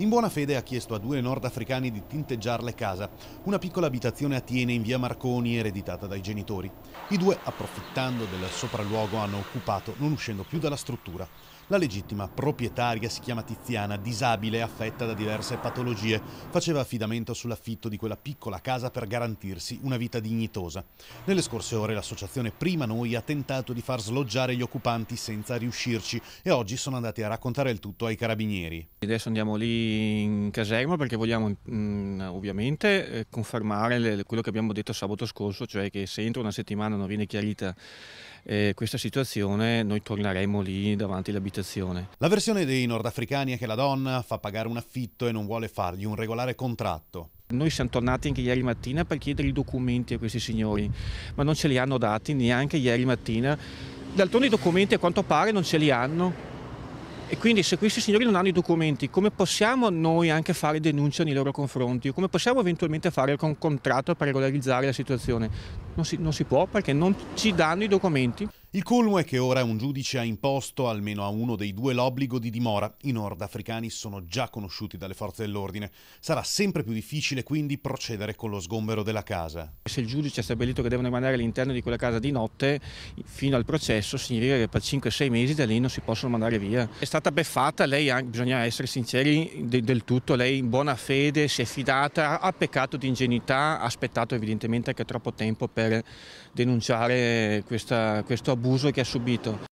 In buona fede ha chiesto a due nordafricani di tinteggiarle casa, una piccola abitazione a Tiene in via Marconi ereditata dai genitori. I due, approfittando del sopralluogo, hanno occupato, non uscendo più dalla struttura. La legittima proprietaria si chiama Tiziana, disabile e affetta da diverse patologie. Faceva affidamento sull'affitto di quella piccola casa per garantirsi una vita dignitosa. Nelle scorse ore l'associazione Prima Noi ha tentato di far sloggiare gli occupanti senza riuscirci e oggi sono andati a raccontare il tutto ai carabinieri. Adesso andiamo lì in caserma perché vogliamo mh, mm, ovviamente eh, confermare le, quello che abbiamo detto sabato scorso, cioè che se entro una settimana non viene chiarita eh, questa situazione noi torneremo lì davanti all'abitazione. La versione dei nordafricani è che la donna fa pagare un affitto e non vuole fargli un regolare contratto. Noi siamo tornati anche ieri mattina per chiedere i documenti a questi signori, ma non ce li hanno dati neanche ieri mattina. D'altronde i documenti a quanto pare non ce li hanno, e quindi se questi signori non hanno i documenti, come possiamo noi anche fare denuncia nei loro confronti? come possiamo eventualmente fare un contratto per regolarizzare la situazione? Non si, non si può perché non ci danno i documenti. Il colmo è che ora un giudice ha imposto almeno a uno dei due l'obbligo di dimora. I nordafricani sono già conosciuti dalle forze dell'ordine. Sarà sempre più difficile quindi procedere con lo sgombero della casa. Se il giudice ha stabilito che devono rimanere all'interno di quella casa di notte fino al processo, significa che per 5-6 mesi da lì non si possono mandare via. È stata beffata, lei bisogna essere sinceri del tutto, lei in buona fede si è fidata, ha peccato di ingenuità, ha aspettato evidentemente anche troppo tempo per denunciare questa, questo abuso l'abuso che ha subito.